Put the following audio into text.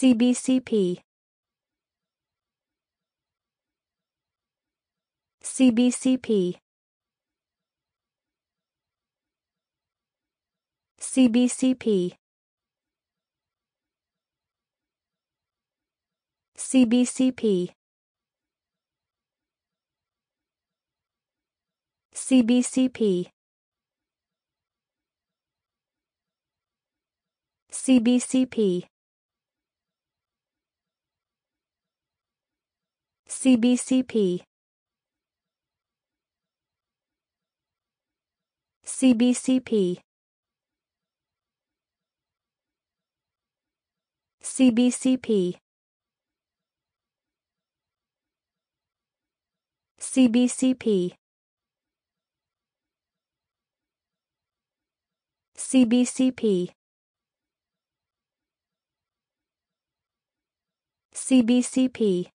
CBCP CBCP CBCP CBCP CBCP CBCP CBCP CBCP CBCP CBCP CBCP CBCP